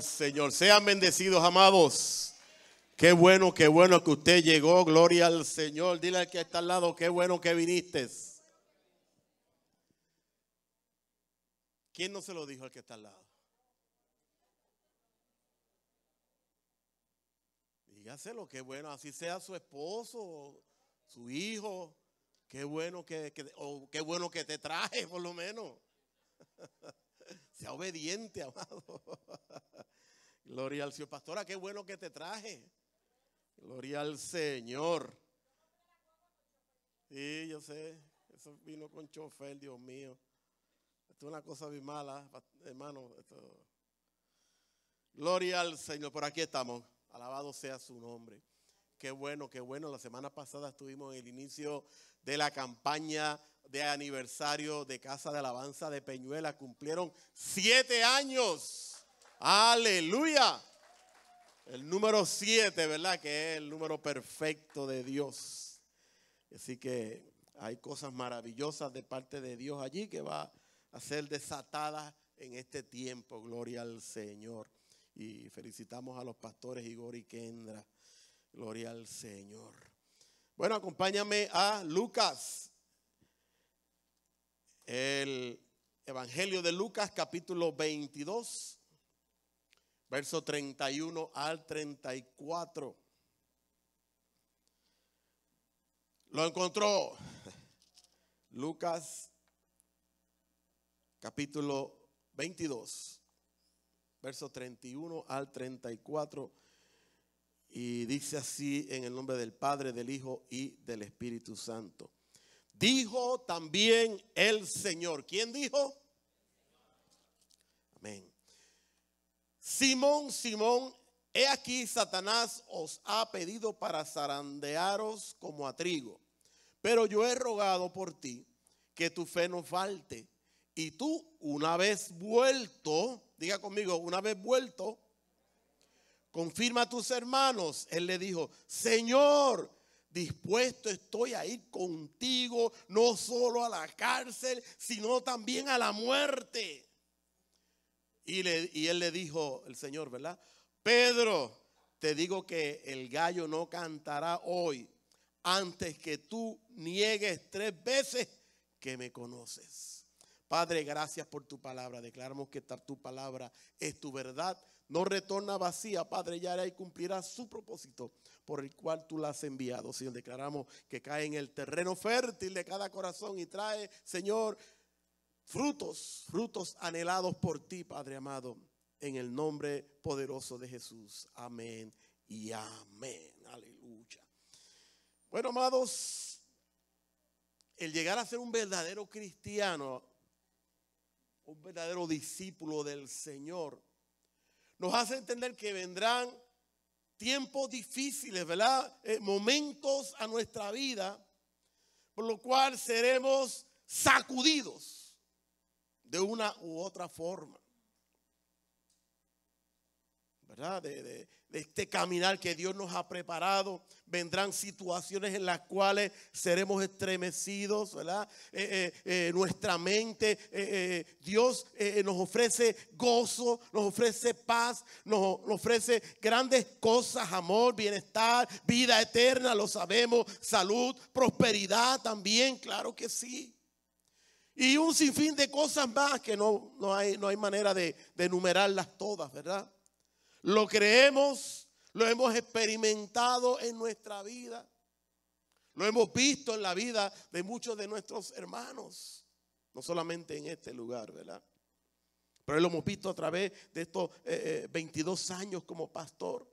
Señor. Sean bendecidos, amados. Qué bueno, qué bueno que usted llegó. Gloria al Señor. Dile al que está al lado, qué bueno que viniste. ¿Quién no se lo dijo al que está al lado? Dígaselo, qué bueno, así sea su esposo, su hijo. Qué bueno que, que qué bueno que te traje, por lo menos. Sea obediente, amado. Gloria al Señor. Pastora, qué bueno que te traje. Gloria al Señor. Sí, yo sé. Eso vino con chofer, Dios mío. Esto es una cosa muy mala, hermano. Gloria al Señor. Por aquí estamos. Alabado sea su nombre. Qué bueno, qué bueno. La semana pasada estuvimos en el inicio de la campaña de aniversario de Casa de Alabanza de Peñuela. Cumplieron siete años. Aleluya. El número siete, ¿verdad? Que es el número perfecto de Dios. Así que hay cosas maravillosas de parte de Dios allí que va a ser desatada en este tiempo. Gloria al Señor. Y felicitamos a los pastores Igor y Kendra Gloria al Señor. Bueno, acompáñame a Lucas. El Evangelio de Lucas capítulo 22, verso 31 al 34. Lo encontró. Lucas capítulo 22, verso 31 al 34. Y dice así en el nombre del Padre, del Hijo y del Espíritu Santo. Dijo también el Señor. ¿Quién dijo? Amén. Simón, Simón, he aquí Satanás os ha pedido para zarandearos como a trigo. Pero yo he rogado por ti que tu fe no falte. Y tú, una vez vuelto, diga conmigo, una vez vuelto, confirma a tus hermanos. Él le dijo, Señor, dispuesto estoy a ir contigo, no solo a la cárcel, sino también a la muerte. Y, le, y él le dijo, el Señor, ¿verdad? Pedro, te digo que el gallo no cantará hoy antes que tú niegues tres veces que me conoces. Padre, gracias por tu palabra. Declaramos que tu palabra es tu verdad no retorna vacía, Padre, ya y cumplirá su propósito por el cual tú la has enviado. Señor, declaramos que cae en el terreno fértil de cada corazón y trae, Señor, frutos, frutos anhelados por ti, Padre amado, en el nombre poderoso de Jesús. Amén y amén. Aleluya. Bueno, amados, el llegar a ser un verdadero cristiano, un verdadero discípulo del Señor, nos hace entender que vendrán tiempos difíciles, ¿verdad? Eh, momentos a nuestra vida, por lo cual seremos sacudidos de una u otra forma. De, este caminar que Dios nos ha preparado. Vendrán situaciones en las cuales seremos estremecidos, ¿verdad? Eh, eh, eh, nuestra mente, Dios nos ofrece gozo, nos ofrece paz, nos, ofrece grandes cosas, amor, bienestar, vida eterna, lo sabemos, salud, prosperidad también, claro que sí. Y un sinfín de cosas más que no, hay, no hay manera de, de enumerarlas todas, ¿verdad? lo creemos, lo hemos experimentado en nuestra vida, lo hemos visto en la vida de muchos de nuestros hermanos, no solamente en este lugar, ¿verdad? Pero lo hemos visto a través de estos 22 eh, eh, años como pastor.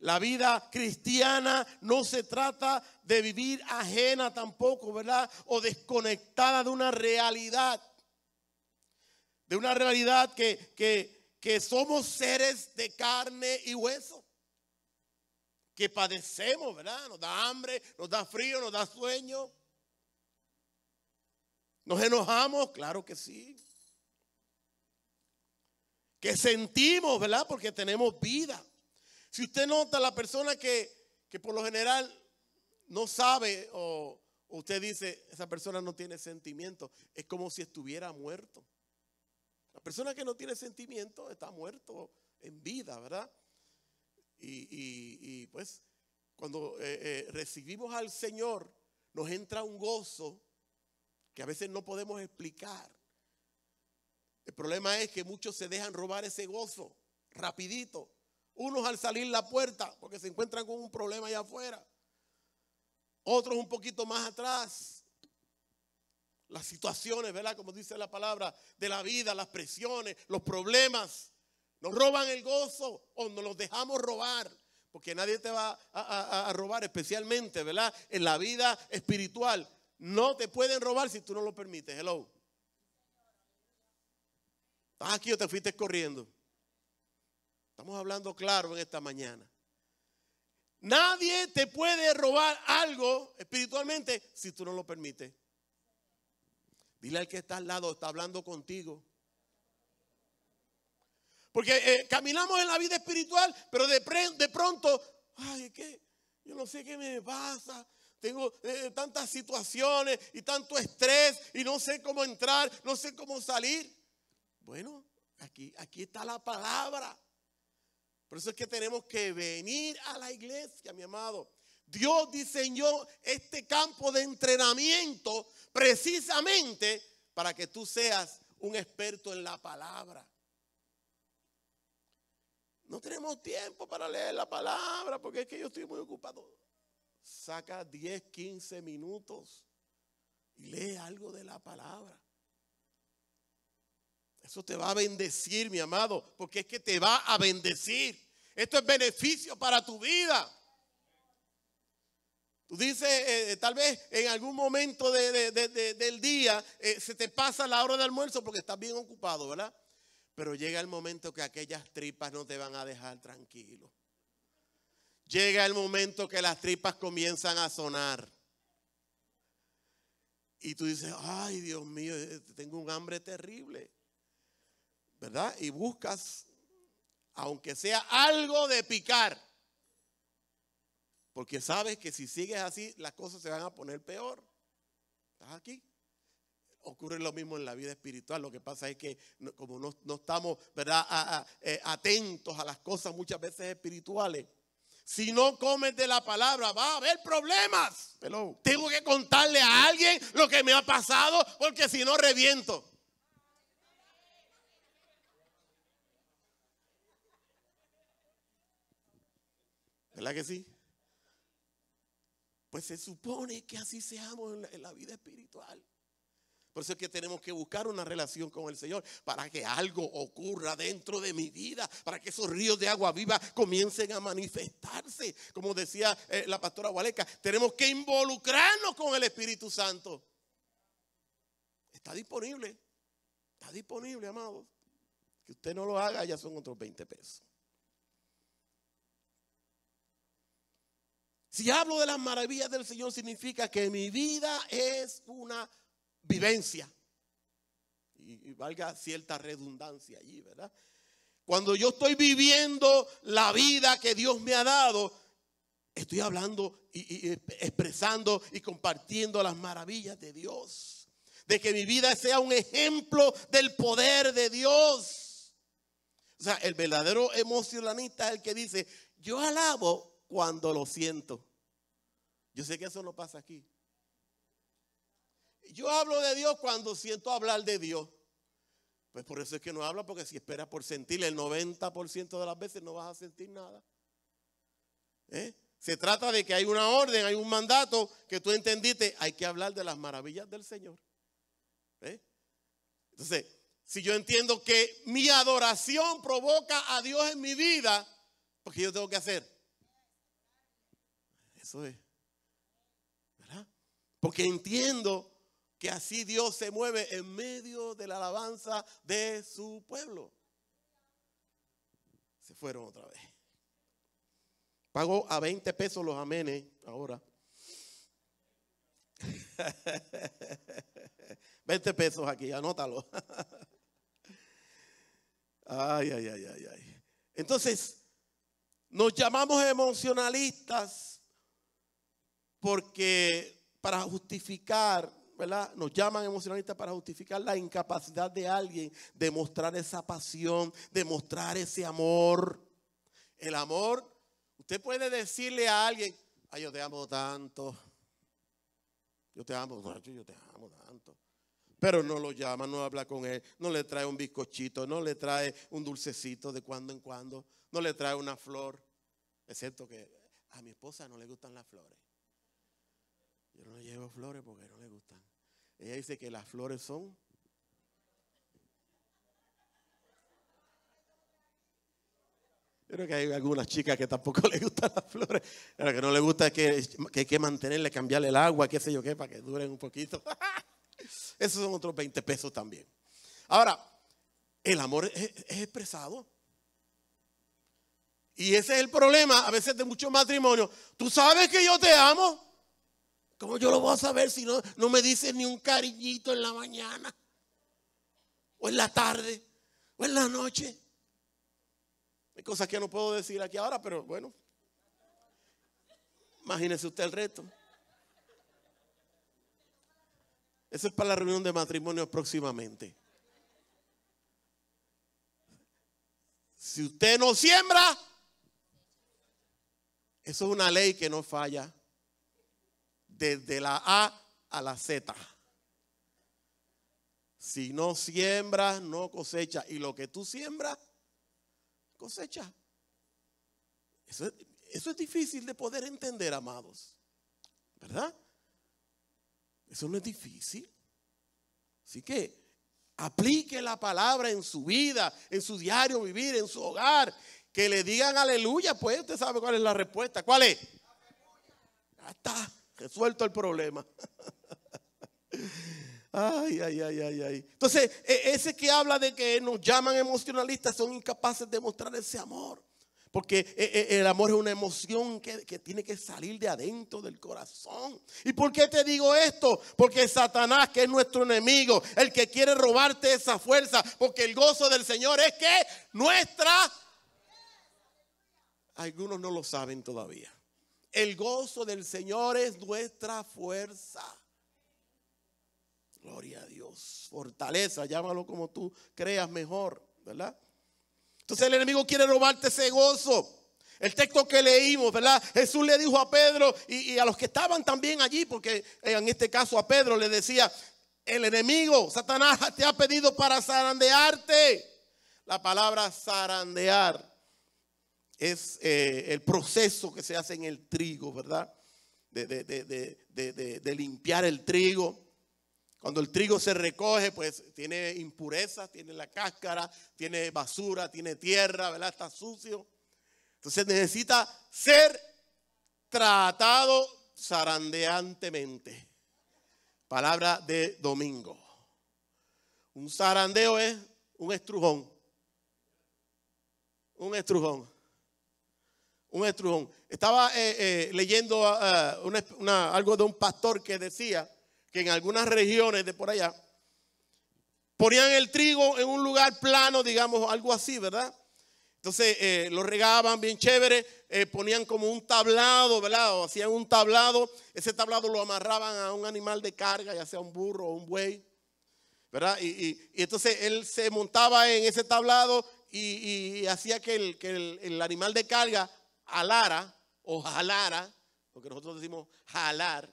La vida cristiana no se trata de vivir ajena tampoco, ¿verdad? O desconectada de una realidad. De una realidad que, que que somos seres de carne y hueso, que padecemos, ¿verdad? Nos da hambre, nos da frío, nos da sueño. Nos enojamos, claro que sí. Que sentimos, ¿verdad? Porque tenemos vida. Si usted nota la persona que por lo general no sabe o usted dice, esa persona no tiene sentimiento, es como si estuviera muerto. La persona que no tiene sentimiento está muerto en vida, ¿verdad? Y, pues cuando eh, eh, recibimos al Señor, nos entra un gozo que a veces no podemos explicar. El problema es que muchos se dejan robar ese gozo rapidito. Unos al salir la puerta porque se encuentran con un problema allá afuera. Otros un poquito más atrás las situaciones, ¿verdad? Como dice la palabra, de la vida, las presiones, los problemas. Nos roban el gozo o nos los dejamos robar. Porque nadie te va a, robar, especialmente, ¿verdad? En la vida espiritual. No te pueden robar si tú no lo permites. Hello. ¿Estás ah, aquí o te fuiste corriendo? Estamos hablando claro en esta mañana. Nadie te puede robar algo espiritualmente si tú no lo permites. Dile al que está al lado, está hablando contigo. Porque eh, caminamos en la vida espiritual, pero de, pronto, ay, yo no sé qué me pasa. Tengo eh, tantas situaciones y tanto estrés y no sé cómo entrar, no sé cómo salir. Bueno, aquí, aquí está la palabra. Por eso es que tenemos que venir a la iglesia, mi amado. Dios diseñó este campo de entrenamiento precisamente para que tú seas un experto en la palabra. No tenemos tiempo para leer la palabra porque es que yo estoy muy ocupado. Saca 10, 15 minutos y lee algo de la palabra. Eso te va a bendecir, mi amado, porque es que te va a bendecir. Esto es beneficio para tu vida. Tú dices, eh, eh, tal vez en algún momento del día eh, se te pasa la hora de almuerzo porque estás bien ocupado, ¿verdad? Pero llega el momento que aquellas tripas no te van a dejar tranquilo. Llega el momento que las tripas comienzan a sonar. Y tú dices, ay Dios mío, tengo un hambre terrible. ¿Verdad? Y buscas, aunque sea algo de picar. Porque sabes que si sigues así, las cosas se van a poner peor. ¿Estás aquí? Ocurre lo mismo en la vida espiritual. Lo que pasa es que como no, estamos eh, atentos a las cosas muchas veces espirituales, si no comes de la palabra, va a haber problemas. tengo que contarle a alguien lo que me ha pasado, porque si no, reviento. ¿Verdad que sí? Pues se supone que así seamos en la, vida espiritual. Por eso es que tenemos que buscar una relación con el Señor para que algo ocurra dentro de mi vida, para que esos ríos de agua viva comiencen a manifestarse. Como decía eh, la pastora Hualeca. tenemos que involucrarnos con el Espíritu Santo. Está disponible, está disponible, amados. Que usted no lo haga, ya son otros 20 pesos. Si hablo de las maravillas del Señor, significa que mi vida es una vivencia. Y, valga cierta redundancia allí, ¿verdad? Cuando yo estoy viviendo la vida que Dios me ha dado, estoy hablando y, y expresando y compartiendo las maravillas de Dios de que mi vida sea un ejemplo del poder de Dios. O sea, el verdadero emocionalista es el que dice, yo alabo cuando lo siento. Yo sé que eso no pasa aquí. Yo hablo de Dios cuando siento hablar de Dios. Pues por eso es que no habla, porque si esperas por sentir el 90% de las veces no vas a sentir nada. ¿Eh? Se trata de que hay una orden, hay un mandato que tú entendiste. Hay que hablar de las maravillas del Señor. ¿Eh? Entonces, si yo entiendo que mi adoración provoca a Dios en mi vida, porque yo tengo que hacer. Eso es. Porque entiendo que así Dios se mueve en medio de la alabanza de su pueblo. Se fueron otra vez. Pagó a 20 pesos los amenes ahora. 20 pesos aquí, anótalo. Ay, ay, ay, ay, ay. Entonces, nos llamamos emocionalistas porque para justificar, ¿verdad? Nos llaman emocionalistas para justificar la incapacidad de alguien de mostrar esa pasión, de mostrar ese amor. El amor, usted puede decirle a alguien, ay, yo te amo tanto, yo te amo tanto, yo te amo tanto. Pero no lo llama, no habla con él, no le trae un bizcochito, no le trae un dulcecito de cuando en cuando, no le trae una flor. Excepto que a mi esposa no le gustan las flores. Yo no llevo flores porque no le gustan. Ella dice que las flores son. Yo creo que hay algunas chicas que tampoco le gustan las flores. Pero que no le gusta es que, hay que mantenerle, cambiarle el agua, qué sé yo qué, para que duren un poquito. Esos son otros 20 pesos también. Ahora, el amor es, es expresado. Y ese es el problema a veces de muchos matrimonios. Tú sabes que yo te amo. ¿Cómo yo lo voy a saber si no, no me dice ni un cariñito en la mañana? O en la tarde. O en la noche. Hay cosas que no puedo decir aquí ahora, pero bueno. Imagínese usted el reto. Eso es para la reunión de matrimonio próximamente. Si usted no siembra, eso es una ley que no falla desde la A a la Z. Si no siembras, no cosecha. Y lo que tú siembras, cosecha. Eso es, difícil de poder entender, amados. ¿Verdad? Eso no es difícil. Así que aplique la palabra en su vida, en su diario vivir, en su hogar. Que le digan aleluya, pues usted sabe cuál es la respuesta. ¿Cuál es? Ya está resuelto el problema. Ay, ay, ay, ay, ay. Entonces, e, ese que habla de que nos llaman emocionalistas son incapaces de mostrar ese amor. Porque e, e, el amor es una emoción que, que, tiene que salir de adentro del corazón. ¿Y por qué te digo esto? Porque Satanás, que es nuestro enemigo, el que quiere robarte esa fuerza, porque el gozo del Señor es que nuestra... Algunos no lo saben todavía. El gozo del Señor es nuestra fuerza. Gloria a Dios. Fortaleza, llámalo como tú creas mejor, ¿verdad? Entonces el enemigo quiere robarte ese gozo. El texto que leímos, ¿verdad? Jesús le dijo a Pedro y, y, a los que estaban también allí, porque en este caso a Pedro le decía, el enemigo, Satanás, te ha pedido para zarandearte. La palabra zarandear es eh, el proceso que se hace en el trigo, ¿verdad? De, de, de, limpiar el trigo. Cuando el trigo se recoge, pues tiene impurezas, tiene la cáscara, tiene basura, tiene tierra, ¿verdad? Está sucio. Entonces necesita ser tratado zarandeantemente. Palabra de domingo. Un zarandeo es un estrujón. Un estrujón un estrujón. Estaba eh, eh, leyendo ah, ah, algo de un pastor que decía que en algunas regiones de por allá ponían el trigo en un lugar plano, digamos, algo así, ¿verdad? Entonces eh, lo regaban bien chévere, ponían como un tablado, ¿verdad? hacían un tablado, ese tablado lo amarraban a un animal de carga, ya sea un burro o un buey, ¿verdad? Y, entonces él se montaba en ese tablado y, hacía que, el animal de carga alara o jalara, porque nosotros decimos jalar,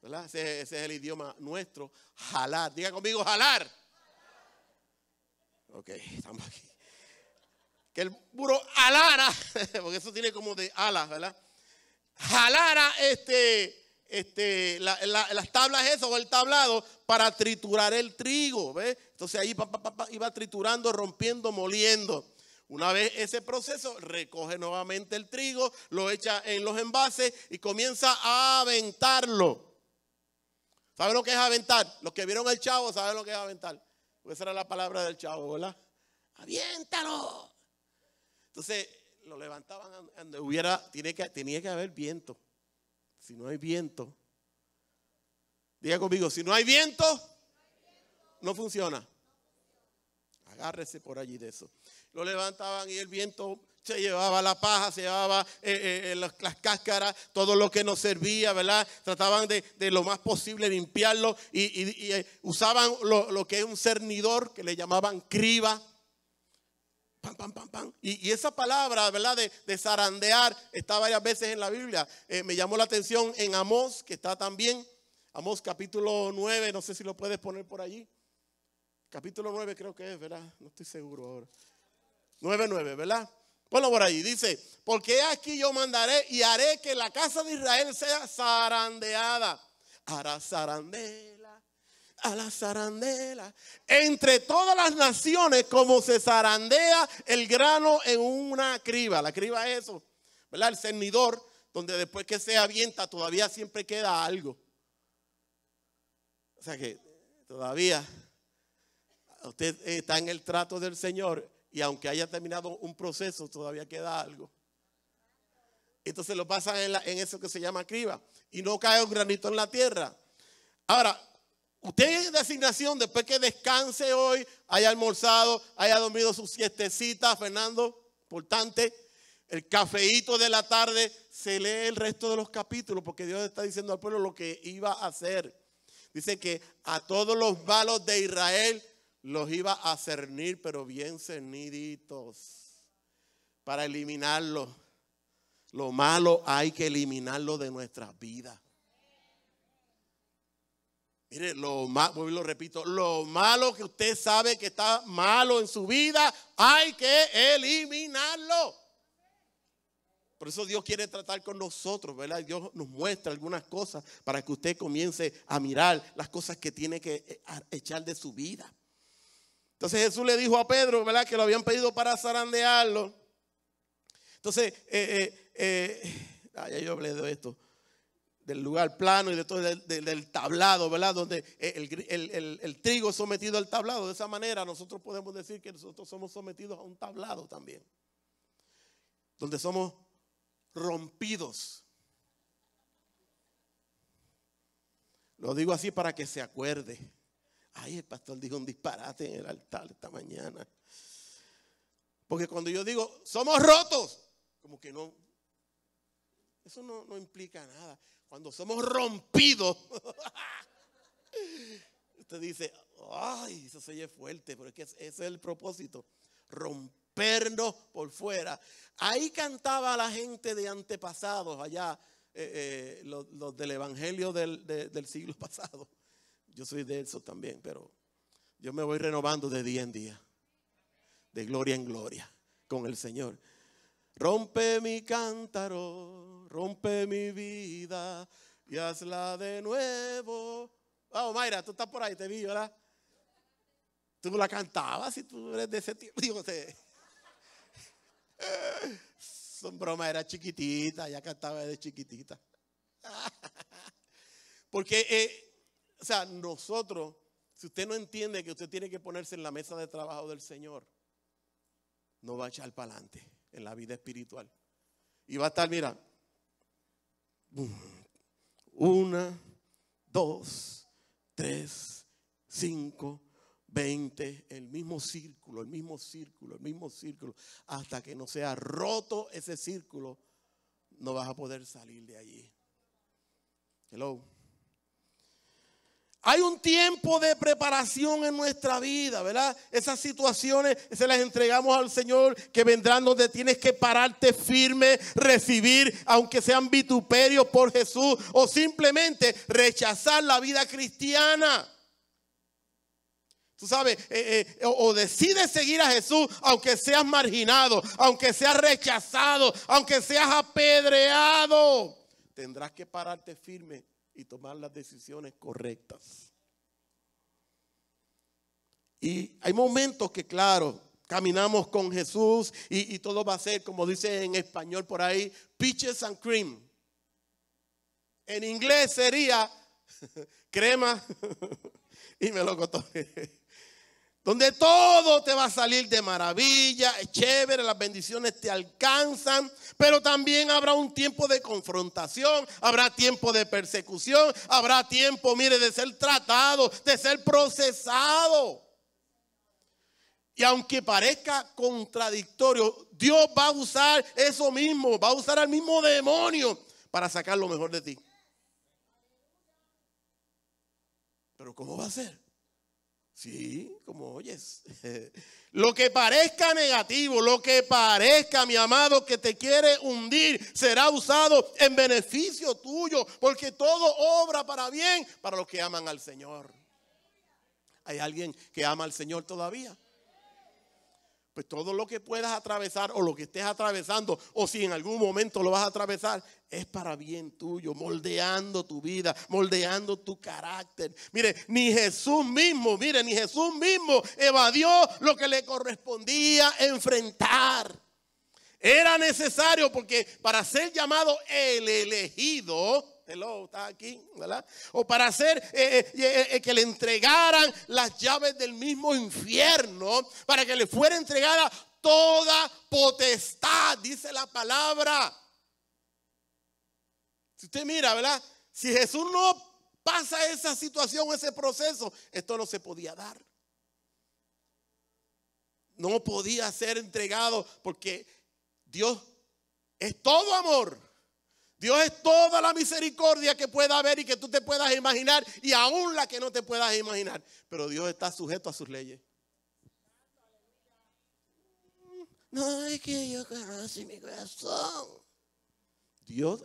¿verdad? Ese, es el idioma nuestro, jalar. Diga conmigo, jalar. Ok, estamos aquí. Que el muro alara, porque eso tiene como de alas, ¿verdad? Jalara este, este, las tablas eso o el tablado para triturar el trigo, ¿ves? Entonces ahí papá iba triturando, rompiendo, moliendo. Una vez ese proceso, recoge nuevamente el trigo, lo echa en los envases y comienza a aventarlo. ¿Saben lo que es aventar? Los que vieron el chavo saben lo que es aventar. Esa era la palabra del chavo, ¿verdad? ¡Aviéntalo! Entonces lo levantaban donde hubiera, tiene que, tenía que haber viento. Si no hay viento, diga conmigo, si no hay viento, no funciona. Agárrese por allí de eso lo levantaban y el viento se llevaba la paja, se llevaba eh, eh, eh, las, cáscaras, todo lo que nos servía, ¿verdad? Trataban de, lo más posible limpiarlo y, usaban lo, que es un cernidor que le llamaban criba. Pan, pam pan, pam Y, esa palabra, ¿verdad? De, de, zarandear está varias veces en la Biblia. me llamó la atención en Amós, que está también. Amós capítulo 9, no sé si lo puedes poner por allí. Capítulo 9 creo que es, ¿verdad? No estoy seguro ahora. 9.9, ¿verdad? Ponlo por ahí. Dice, porque aquí yo mandaré y haré que la casa de Israel sea zarandeada. A la zarandela, a la zarandela. Entre todas las naciones como se zarandea el grano en una criba. La criba es eso, ¿verdad? El cernidor, donde después que se avienta todavía siempre queda algo. O sea que todavía usted está en el trato del Señor y aunque haya terminado un proceso, todavía queda algo. Entonces lo pasan en, en eso que se llama criba y no cae un granito en la tierra. Ahora, usted es de asignación después que descanse hoy, haya almorzado, haya dormido su siestecita, Fernando, importante, el cafeíto de la tarde, se lee el resto de los capítulos porque Dios está diciendo al pueblo lo que iba a hacer. Dice que a todos los valos de Israel los iba a cernir, pero bien cerniditos, para eliminarlo. Lo malo hay que eliminarlo de nuestra vida. Mire, lo malo, lo repito, lo malo que usted sabe que está malo en su vida, hay que eliminarlo. Por eso Dios quiere tratar con nosotros, ¿verdad? Dios nos muestra algunas cosas para que usted comience a mirar las cosas que tiene que eh, echar de su vida. Entonces Jesús le dijo a Pedro, ¿verdad? Que lo habían pedido para zarandearlo. Entonces, eh, eh, eh, yo hablé de esto, del lugar plano y de todo, del, tablado, ¿verdad? Donde el, el trigo es sometido al tablado. De esa manera nosotros podemos decir que nosotros somos sometidos a un tablado también. Donde somos rompidos. Lo digo así para que se acuerde. Ay, el pastor dijo un disparate en el altar esta mañana. Porque cuando yo digo, somos rotos, como que no, eso no, implica nada. Cuando somos rompidos, usted dice, ay, eso se oye fuerte, pero es que ese es el propósito, rompernos por fuera. Ahí cantaba la gente de antepasados, allá, eh, eh, los, del Evangelio del siglo pasado. Yo soy de eso también, pero yo me voy renovando de día en día, de gloria en gloria, con el Señor. Rompe mi cántaro, rompe mi vida y hazla de nuevo. Vamos, oh, Mayra, tú estás por ahí, te vi, ¿verdad? Tú la cantabas y tú eres de ese tiempo. Digo, Son bromas, era chiquitita, ya cantaba de chiquitita. Porque eh, o sea, nosotros, si usted no entiende que usted tiene que ponerse en la mesa de trabajo del Señor, no va a echar para adelante en la vida espiritual. Y va a estar, mira, una, dos, tres, cinco, veinte, el mismo círculo, el mismo círculo, el mismo círculo, hasta que no sea roto ese círculo, no vas a poder salir de allí. Hello. Hay un tiempo de preparación en nuestra vida, ¿verdad? Esas situaciones se las entregamos al Señor que vendrán donde tienes que pararte firme, recibir, aunque sean vituperios por Jesús, o simplemente rechazar la vida cristiana. Tú sabes, eh, eh, o, decides seguir a Jesús, aunque seas marginado, aunque seas rechazado, aunque seas apedreado, tendrás que pararte firme y tomar las decisiones correctas. Y hay momentos que, claro, caminamos con Jesús y, todo va a ser, como dice en español por ahí, peaches and cream. En inglés sería crema y me lo costó donde todo te va a salir de maravilla, es chévere, las bendiciones te alcanzan, pero también habrá un tiempo de confrontación, habrá tiempo de persecución, habrá tiempo, mire, de ser tratado, de ser procesado. Y aunque parezca contradictorio, Dios va a usar eso mismo, va a usar al mismo demonio para sacar lo mejor de ti. Pero ¿cómo va a ser? Sí, como oyes. lo que parezca negativo, lo que parezca, mi amado, que te quiere hundir, será usado en beneficio tuyo, porque todo obra para bien para los que aman al Señor. ¿Hay alguien que ama al Señor todavía? pues todo lo que puedas atravesar o lo que estés atravesando, o si en algún momento lo vas a atravesar, es para bien tuyo, moldeando tu vida, moldeando tu carácter. Mire, ni Jesús mismo, mire, ni Jesús mismo evadió lo que le correspondía enfrentar. Era necesario porque para ser llamado el elegido, hello, está aquí, ¿verdad? O para hacer eh, eh, eh, que le entregaran las llaves del mismo infierno, para que le fuera entregada toda potestad, dice la palabra. Si usted mira, ¿verdad? Si Jesús no pasa esa situación, ese proceso, esto no se podía dar. No podía ser entregado porque Dios es todo amor. Dios es toda la misericordia que pueda haber y que tú te puedas imaginar y aún la que no te puedas imaginar. Pero Dios está sujeto a sus leyes. No es que yo mi corazón. Dios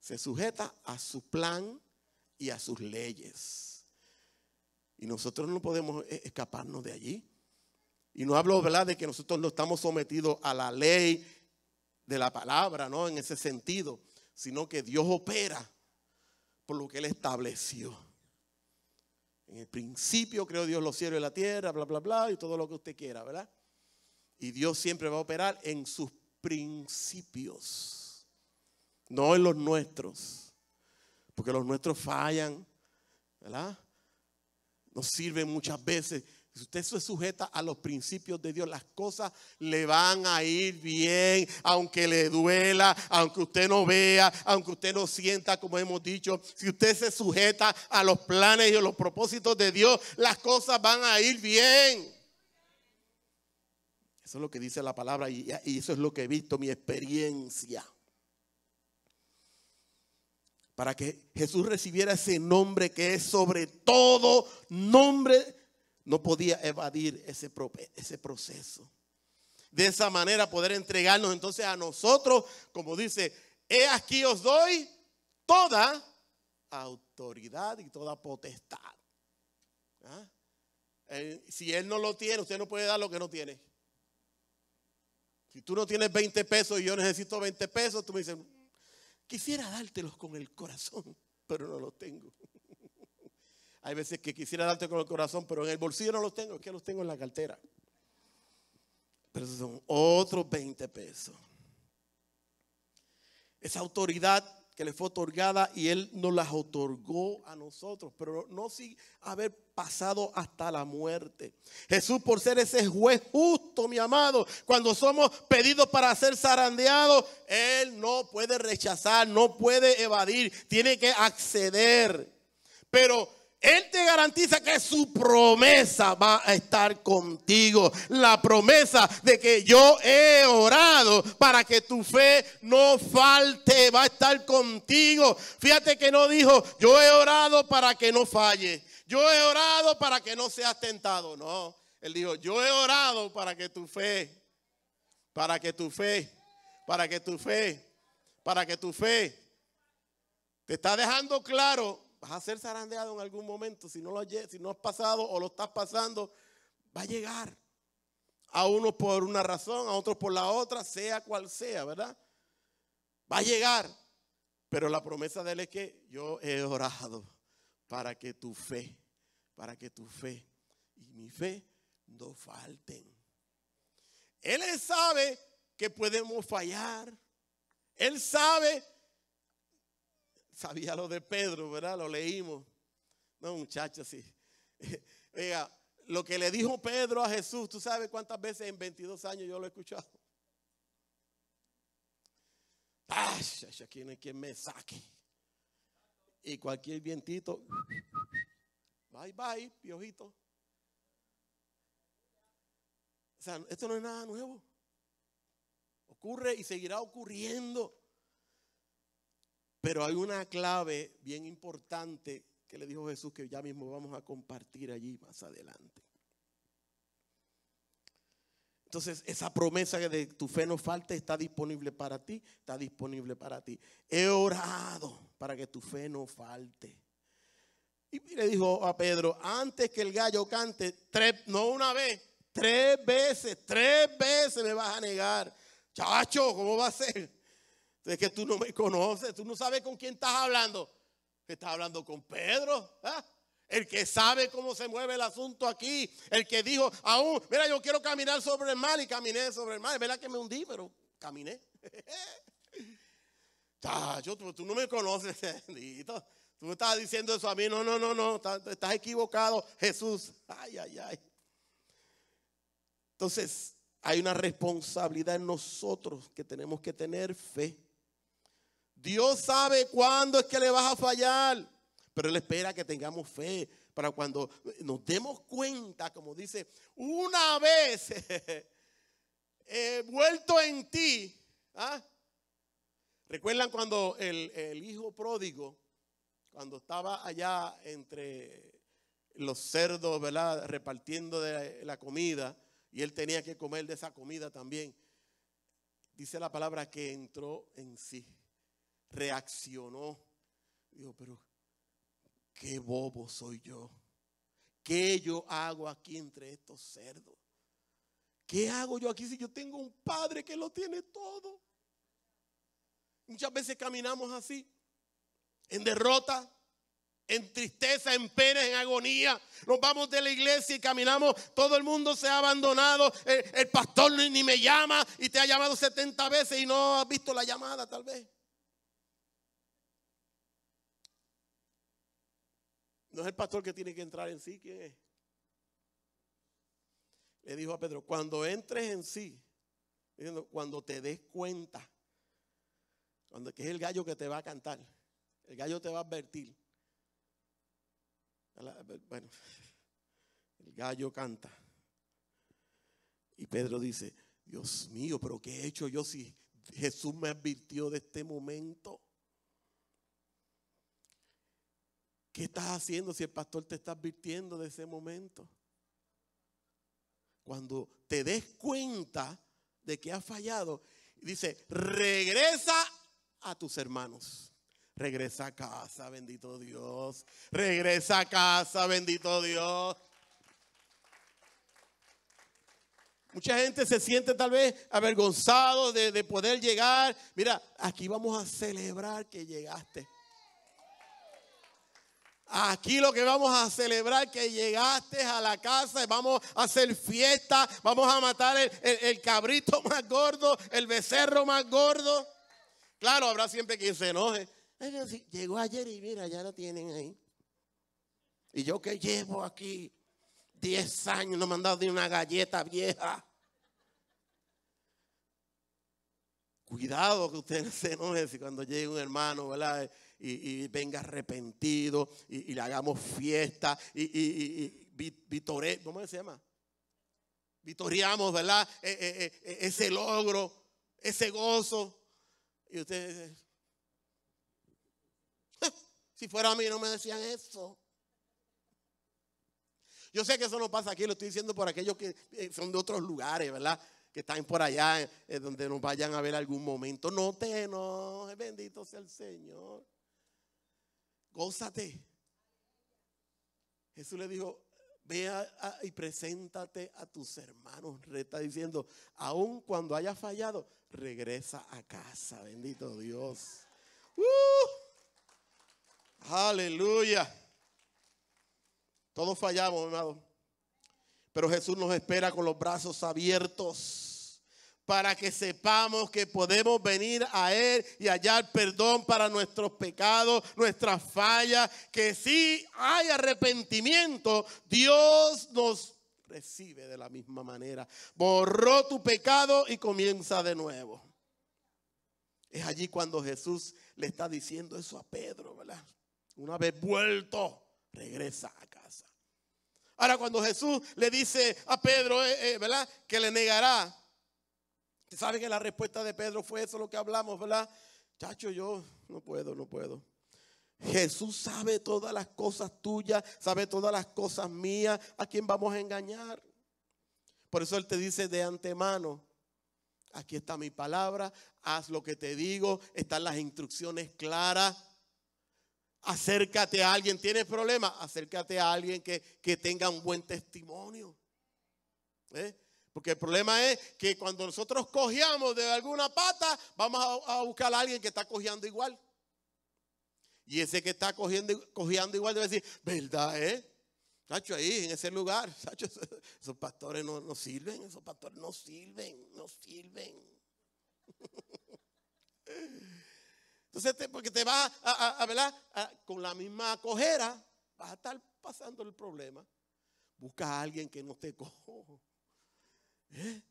se sujeta a su plan y a sus leyes. Y nosotros no podemos e-, escaparnos de allí. Y no hablo, ¿verdad?, de que nosotros no estamos sometidos a la ley de la palabra, ¿no? En ese sentido sino que Dios opera por lo que Él estableció. En el principio creó Dios los cielos y la tierra, bla, bla, bla, y todo lo que usted quiera, ¿verdad? Y Dios siempre va a operar en sus principios, no en los nuestros, porque los nuestros fallan, ¿verdad? Nos sirven muchas veces si usted se sujeta a los principios de Dios, las cosas le van a ir bien, aunque le duela, aunque usted no vea, aunque usted no sienta, como hemos dicho. Si usted se sujeta a los planes y a los propósitos de Dios, las cosas van a ir bien. Eso es lo que dice la palabra y, eso es lo que he visto, mi experiencia. Para que Jesús recibiera ese nombre que es sobre todo nombre no podía evadir ese, proceso. De esa manera poder entregarnos entonces a nosotros, como dice, he aquí os doy toda autoridad y toda potestad. ¿Ah? Eh, si él no lo tiene, usted no puede dar lo que no tiene. Si tú no tienes 20 pesos y yo necesito 20 pesos, tú me dices, quisiera dártelos con el corazón, pero no lo tengo. Hay veces que quisiera darte con el corazón, pero en el bolsillo no los tengo, es que los tengo en la cartera. Pero esos son otros 20 pesos. Esa autoridad que le fue otorgada y Él nos las otorgó a nosotros, pero no sin haber pasado hasta la muerte. Jesús, por ser ese juez justo, mi amado, cuando somos pedidos para ser zarandeados, Él no puede rechazar, no puede evadir, tiene que acceder. Pero él te garantiza que su promesa va a estar contigo. La promesa de que yo he orado para que tu fe no falte, va a estar contigo. Fíjate que no dijo, yo he orado para que no falle. Yo he orado para que no seas tentado. No, él dijo, yo he orado para que tu fe, para que tu fe, para que tu fe, para que tu fe. Te está dejando claro vas a ser zarandeado en algún momento. Si no lo si no has pasado o lo estás pasando, va a llegar. A unos por una razón, a otros por la otra, sea cual sea, ¿verdad? Va a llegar. Pero la promesa de él es que yo he orado para que tu fe, para que tu fe y mi fe no falten. Él sabe que podemos fallar. Él sabe sabía lo de Pedro, ¿verdad? Lo leímos. No, muchachos, sí. Oiga, lo que le dijo Pedro a Jesús, tú sabes cuántas veces en 22 años yo lo he escuchado. ¡Ah! Ya es quien me saque? Y cualquier vientito, bye bye, piojito. O sea, esto no es nada nuevo. Ocurre y seguirá ocurriendo. Pero hay una clave bien importante que le dijo Jesús que ya mismo vamos a compartir allí más adelante. Entonces, esa promesa de tu fe no falte está disponible para ti, está disponible para ti. He orado para que tu fe no falte. Y le dijo a Pedro, antes que el gallo cante, tres, no una vez, tres veces, tres veces me vas a negar. Chacho, ¿cómo va a ser? Es que tú no me conoces, tú no sabes con quién estás hablando. Estás hablando con Pedro, ¿ah? el que sabe cómo se mueve el asunto aquí, el que dijo, aún, mira, yo quiero caminar sobre el mar y caminé sobre el mar. Es verdad que me hundí, pero caminé. Ah, tú, no me conoces, Tú me estás diciendo eso a mí. No, no, no, no. Estás, estás equivocado, Jesús. Ay, ay, ay. Entonces, hay una responsabilidad en nosotros que tenemos que tener fe. Dios sabe cuándo es que le vas a fallar, pero Él espera que tengamos fe para cuando nos demos cuenta, como dice, una vez he vuelto en ti. ¿ah? ¿Recuerdan cuando el, el hijo pródigo, cuando estaba allá entre los cerdos, ¿verdad? Repartiendo de la comida y él tenía que comer de esa comida también. Dice la palabra que entró en sí reaccionó. Dijo, pero qué bobo soy yo. ¿Qué yo hago aquí entre estos cerdos? ¿Qué hago yo aquí si yo tengo un padre que lo tiene todo? Muchas veces caminamos así, en derrota, en tristeza, en pena, en agonía. Nos vamos de la iglesia y caminamos, todo el mundo se ha abandonado, eh, el, pastor ni, ni me llama y te ha llamado 70 veces y no has visto la llamada tal vez. No es el pastor que tiene que entrar en sí, ¿quién es? Le dijo a Pedro, cuando entres en sí, cuando te des cuenta, cuando, que es el gallo que te va a cantar, el gallo te va a advertir. Bueno, el gallo canta. Y Pedro dice, Dios mío, pero ¿qué he hecho yo si Jesús me advirtió de este momento? ¿Qué estás haciendo si el pastor te está advirtiendo de ese momento? Cuando te des cuenta de que has fallado, dice, regresa a tus hermanos. Regresa a casa, bendito Dios. Regresa a casa, bendito Dios. Mucha gente se siente tal vez avergonzado de, de poder llegar. Mira, aquí vamos a celebrar que llegaste. Aquí lo que vamos a celebrar que llegaste a la casa vamos a hacer fiesta, vamos a matar el, cabrito más gordo, el becerro más gordo. Claro, habrá siempre quien se enoje. Llegó ayer y mira, ya lo tienen ahí. Y yo que llevo aquí 10 años, no me han dado ni una galleta vieja. Cuidado que usted se enoje si cuando llegue un hermano, ¿verdad? y, venga arrepentido y, le hagamos fiesta y, y, vitore, ¿cómo se llama? Vitoreamos, ¿verdad? E, e, e, ese logro, ese gozo. Y ustedes, si fuera a mí no me decían eso. Yo sé que eso no pasa aquí, lo estoy diciendo por aquellos que eh, son de otros lugares, ¿verdad? Que están por allá, eh, donde nos vayan a ver algún momento. No te, enojes bendito sea el Señor gózate. Jesús le dijo, ve y preséntate a tus hermanos. Le está diciendo, aun cuando haya fallado, regresa a casa, bendito Dios. ¡Uh! Aleluya. Todos fallamos, hermano. Pero Jesús nos espera con los brazos abiertos para que sepamos que podemos venir a Él y hallar perdón para nuestros pecados, nuestras fallas, que si hay arrepentimiento, Dios nos recibe de la misma manera. Borró tu pecado y comienza de nuevo. Es allí cuando Jesús le está diciendo eso a Pedro, ¿verdad? Una vez vuelto, regresa a casa. Ahora cuando Jesús le dice a Pedro, eh, eh, ¿verdad? Que le negará ¿Sabe que la respuesta de Pedro fue eso lo que hablamos, verdad? Chacho, yo no puedo, no puedo. Jesús sabe todas las cosas tuyas, sabe todas las cosas mías. ¿A quién vamos a engañar? Por eso Él te dice de antemano, aquí está mi palabra, haz lo que te digo, están las instrucciones claras. Acércate a alguien, ¿tienes problema Acércate a alguien que, que tenga un buen testimonio. ¿Eh? Porque el problema es que cuando nosotros cojeamos de alguna pata, vamos a, buscar a alguien que está cojeando igual. Y ese que está cogiendo, igual debe decir, ¿verdad, eh? Sacho, ahí, en ese lugar, Sacho, esos pastores no, no sirven, esos pastores no sirven, no sirven. Entonces, porque te vas a, a, ¿verdad? con la misma cojera, vas a estar pasando el problema. Busca a alguien que no te cojo.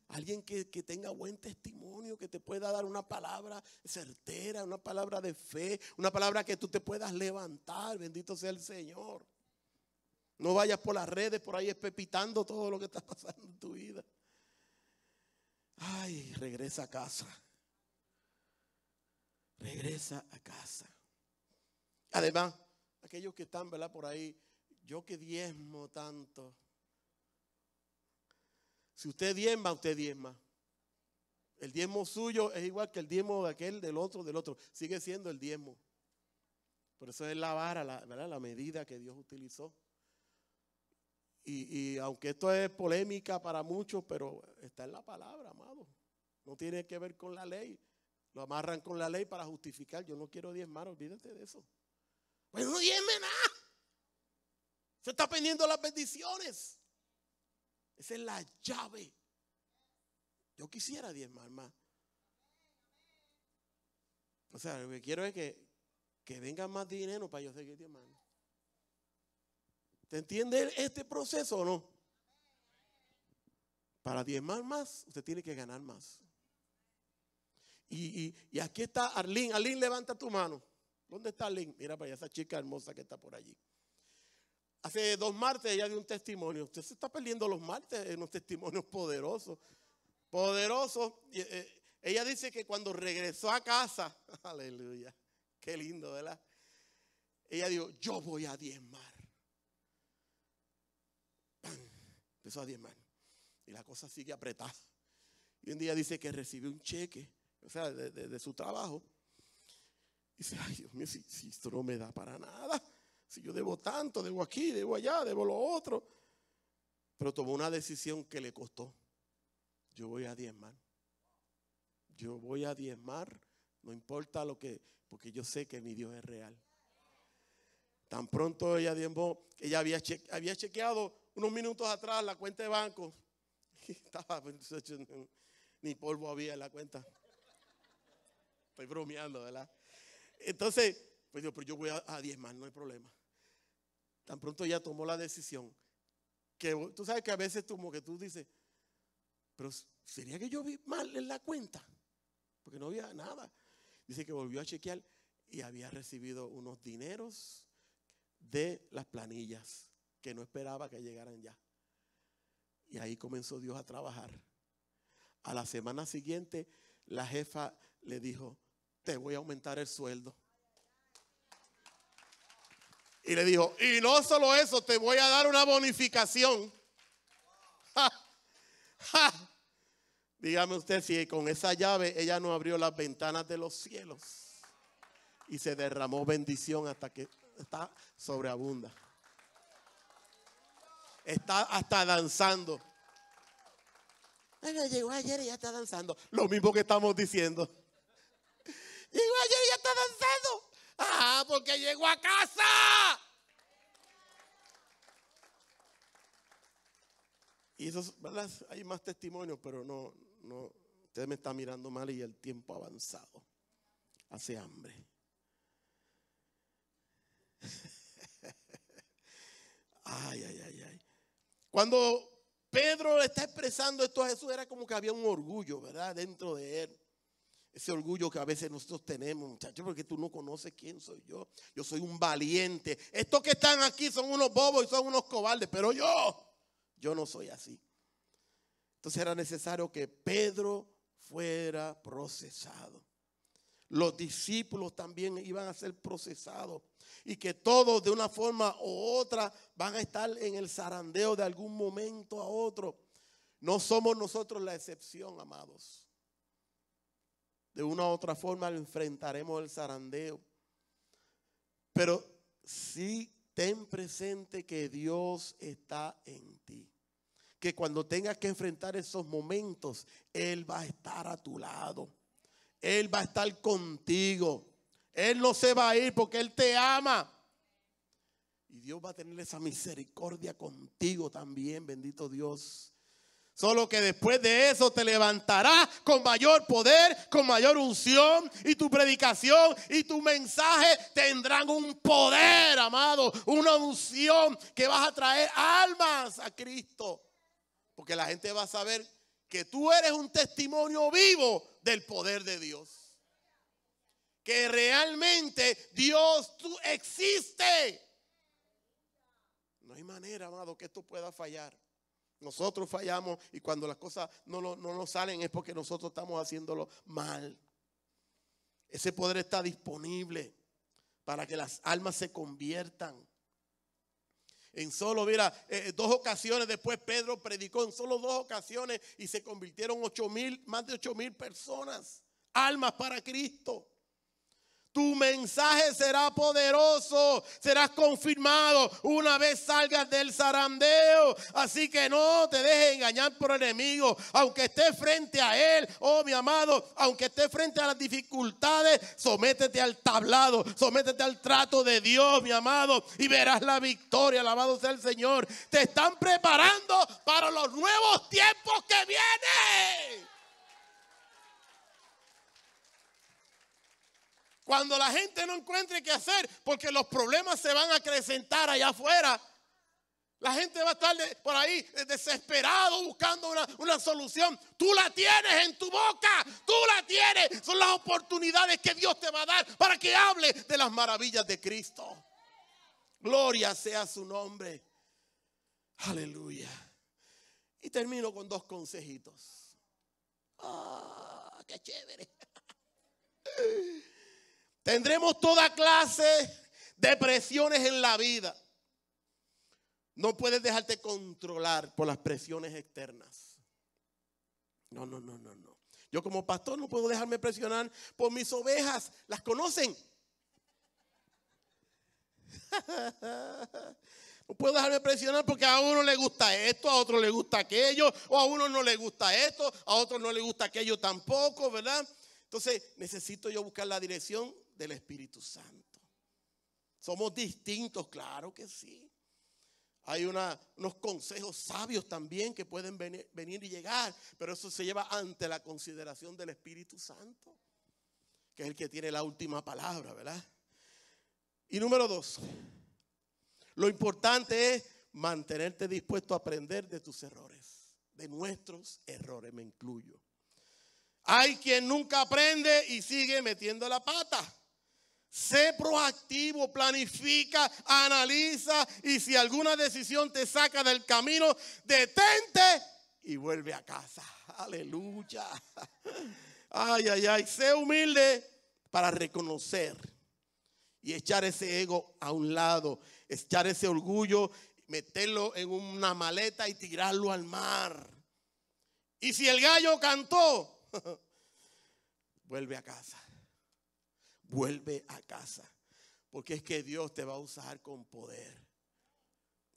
Alguien que, que, tenga buen testimonio, que te pueda dar una palabra certera, una palabra de fe, una palabra que tú te puedas levantar. Bendito sea el Señor. No vayas por las redes, por ahí espepitando todo lo que está pasando en tu vida. Ay, regresa a casa. Regresa a casa. Además, aquellos que están, ¿verdad? Por ahí, yo que diezmo tanto. Si usted diezma, usted diezma. El diezmo suyo es igual que el diezmo de aquel, del otro, del otro. Sigue siendo el diezmo. Por eso es la vara, la, medida que Dios utilizó. Y, aunque esto es polémica para muchos, pero está en la palabra, amado. No tiene que ver con la ley. Lo amarran con la ley para justificar. Yo no quiero diezmar, olvídate de eso. Pues no diezme nada. Se está pendiendo las bendiciones. Esa es la llave. Yo quisiera diezmar más. O sea, lo que quiero es que, que venga más dinero para yo seguir más. ¿Te entiende este proceso o no? Para diezmar más, usted tiene que ganar más. Y, y aquí está Arlín. Arlín, levanta tu mano. ¿Dónde está Arlín? Mira para allá, esa chica hermosa que está por allí. Hace dos martes ella dio un testimonio. Usted se está perdiendo los martes en unos testimonios poderosos. Poderosos. Eh, ella dice que cuando regresó a casa, aleluya, qué lindo, ¿verdad? Ella dijo, yo voy a diezmar. Empezó a diezmar. Y la cosa sigue apretada. Y un día dice que recibió un cheque, o sea, de, su trabajo. Y dice, ay Dios mío, si esto no me da para nada. Si yo debo tanto, debo aquí, debo allá, debo lo otro. Pero tomó una decisión que le costó. Yo voy a diezmar. Yo voy a diezmar. No importa lo que, porque yo sé que mi Dios es real. Tan pronto ella diezmó, ella había, había chequeado unos minutos atrás la cuenta de banco. ni polvo había en la cuenta. Estoy bromeando, ¿verdad? Entonces, pues pero yo voy a, 10 más, no hay problema. Tan pronto ella tomó la decisión. Que tú sabes que a veces tú, como que tú dices, pero sería que yo vi mal en la cuenta, porque no había nada. Dice que volvió a chequear y había recibido unos dineros de las planillas que no esperaba que llegaran ya. Y ahí comenzó Dios a trabajar. A la semana siguiente, la jefa le dijo, te voy a aumentar el sueldo. Y le dijo, y no solo eso, te voy a dar una bonificación. Dígame usted si con esa llave ella no abrió las ventanas de los cielos y se derramó bendición hasta que está sobreabunda. Está hasta danzando. llegó ayer y ya está danzando. Lo mismo que estamos diciendo. Llegó ayer y ya está danzando. Ah, porque llegó a casa. Y eso, ¿verdad? Hay más testimonios, pero no, no, Usted me está mirando mal y el tiempo ha avanzado. Hace hambre. ay, ay, ay, ay. Cuando Pedro está expresando esto a Jesús, era como que había un orgullo, ¿verdad? Dentro de él. Ese orgullo que a veces nosotros tenemos, muchachos, porque tú no conoces quién soy yo. Yo soy un valiente. Estos que están aquí son unos bobos y son unos cobardes, pero yo, yo no soy así. Entonces era necesario que Pedro fuera procesado. Los discípulos también iban a ser procesados y que todos de una forma u otra van a estar en el zarandeo de algún momento a otro. No somos nosotros la excepción, amados. De una u otra forma enfrentaremos el zarandeo. Pero sí ten presente que Dios está en ti. Que cuando tengas que enfrentar esos momentos, Él va a estar a tu lado. Él va a estar contigo. Él no se va a ir porque Él te ama. Y Dios va a tener esa misericordia contigo también, bendito Dios. Solo que después de eso te levantarás con mayor poder, con mayor unción y tu predicación y tu mensaje tendrán un poder, amado, una unción que vas a traer almas a Cristo. Porque la gente va a saber que tú eres un testimonio vivo del poder de Dios. Que realmente Dios tú existe. No hay manera, amado, que esto pueda fallar. Nosotros fallamos y cuando las cosas no, nos salen es porque nosotros estamos haciéndolo mal. Ese poder está disponible para que las almas se conviertan. En solo, mira, eh, eh, dos ocasiones después Pedro predicó, en solo dos ocasiones y se convirtieron ocho más de ocho mil personas, almas para Cristo tu mensaje será poderoso, serás confirmado una vez salgas del zarandeo. Así que no te dejes engañar por enemigos, enemigo, aunque estés frente a él, oh mi amado, aunque estés frente a las dificultades, sométete al tablado, sométete al trato de Dios, mi amado, y verás la victoria, alabado sea el Señor. Te están preparando para los nuevos tiempos que vienen. Cuando la gente no encuentre qué hacer, porque los problemas se van a acrecentar allá afuera. La gente va a estar por ahí desesperado buscando una, solución. Tú la tienes en tu boca, tú la tienes. Son las oportunidades que Dios te va a dar para que hable de las maravillas de Cristo. Gloria sea su nombre. Aleluya. Y termino con dos consejitos. ¡Ah, qué chévere! Tendremos toda clase de presiones en la vida. No puedes dejarte controlar por las presiones externas. No, no, no, no, no. Yo como pastor no puedo dejarme presionar por mis ovejas. Las conocen. No puedo dejarme presionar porque a uno le gusta esto, a otro le gusta aquello, o a uno no le gusta esto, a otro no le gusta aquello tampoco, ¿verdad? Entonces necesito yo buscar la dirección del Espíritu Santo. Somos distintos, claro que sí. Hay unos consejos sabios también que pueden venir, venir y llegar, pero eso se lleva ante la consideración del Espíritu Santo, que es el que tiene la última palabra, ¿verdad? Y número dos, lo importante es mantenerte dispuesto a aprender de tus errores, de nuestros errores, me incluyo. Hay quien nunca aprende y sigue metiendo la pata. Sé proactivo, planifica, analiza y si alguna decisión te saca del camino, detente y vuelve a casa. Aleluya. Ay, ay, ay. Sé humilde para reconocer y echar ese ego a un lado, echar ese orgullo, meterlo en una maleta y tirarlo al mar. Y si el gallo cantó, vuelve a casa. Vuelve a casa. Porque es que Dios te va a usar con poder.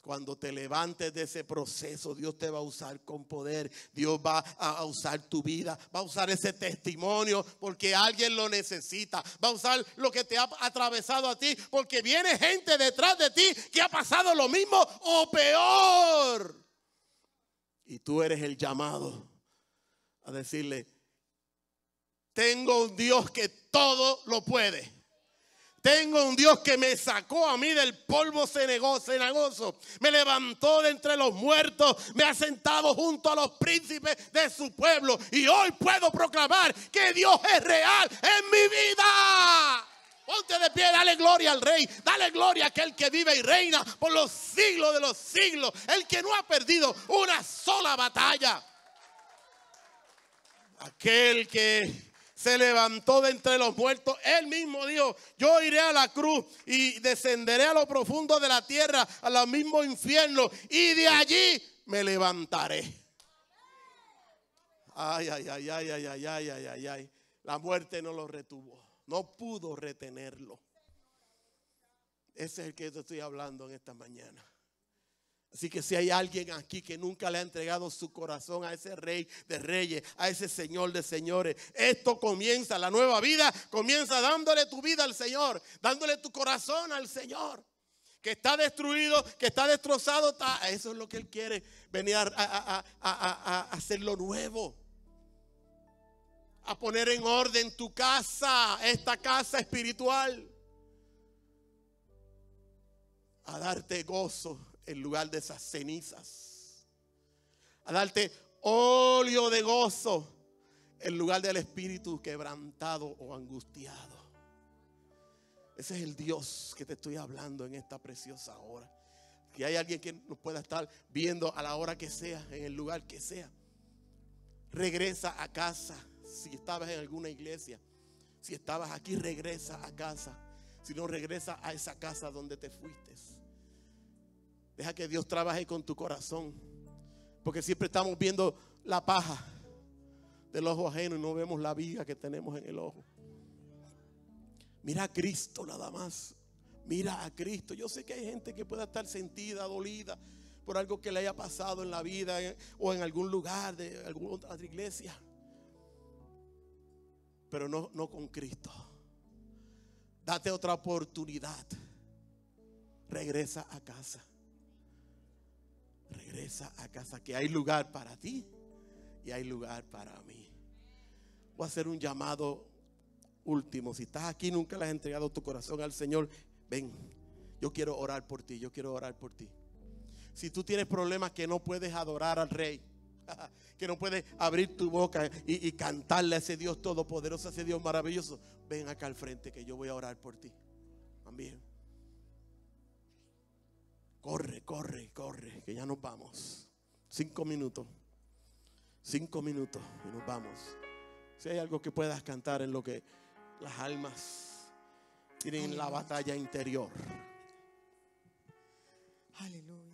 Cuando te levantes de ese proceso, Dios te va a usar con poder. Dios va a usar tu vida, va a usar ese testimonio porque alguien lo necesita. Va a usar lo que te ha atravesado a ti porque viene gente detrás de ti que ha pasado lo mismo o peor. Y tú eres el llamado a decirle, tengo un Dios que todo lo puede. Tengo un Dios que me sacó a mí del polvo cenagoso, me levantó de entre los muertos, me ha sentado junto a los príncipes de su pueblo y hoy puedo proclamar que Dios es real en mi vida. Ponte de pie, dale gloria al Rey, dale gloria a aquel que vive y reina por los siglos de los siglos, el que no ha perdido una sola batalla. Aquel que se levantó de entre los muertos. Él mismo dijo, yo iré a la cruz y descenderé a lo profundo de la tierra, a los mismo infierno, y de allí me levantaré. Ay, ay, ay, ay, ay, ay, ay, ay, ay, ay. La muerte no lo retuvo, no pudo retenerlo. Ese es el que yo estoy hablando en esta mañana. Así que si hay alguien aquí que nunca le ha entregado su corazón a ese rey de reyes, a ese señor de señores, esto comienza, la nueva vida comienza dándole tu vida al Señor, dándole tu corazón al Señor, que está destruido, que está destrozado. eso es lo que Él quiere, venir a, hacer lo hacerlo nuevo, a poner en orden tu casa, esta casa espiritual, a darte gozo en lugar de esas cenizas. A darte óleo de gozo en lugar del espíritu quebrantado o angustiado. Ese es el Dios que te estoy hablando en esta preciosa hora. Que hay alguien que nos pueda estar viendo a la hora que sea, en el lugar que sea. Regresa a casa. Si estabas en alguna iglesia, si estabas aquí, regresa a casa. Si no, regresa a esa casa donde te fuiste. Deja que Dios trabaje con tu corazón. Porque siempre estamos viendo la paja del ojo ajeno y no vemos la vida que tenemos en el ojo. Mira a Cristo nada más. Mira a Cristo. Yo sé que hay gente que pueda estar sentida, dolida por algo que le haya pasado en la vida eh, o en algún lugar de alguna otra iglesia. Pero no, no con Cristo. Date otra oportunidad. Regresa a casa regresa a casa, que hay lugar para ti y hay lugar para mí. Voy a hacer un llamado último. Si estás aquí, nunca le has entregado tu corazón al Señor, ven, yo quiero orar por ti, yo quiero orar por ti. Si tú tienes problemas que no puedes adorar al Rey, que no puedes abrir tu boca y, cantarle a ese Dios todopoderoso, a ese Dios maravilloso, ven acá al frente que yo voy a orar por ti. Amén. Corre, corre, corre, que ya nos vamos. Cinco minutos. Cinco minutos y nos vamos. Si hay algo que puedas cantar en lo que las almas tienen la batalla interior. Aleluya.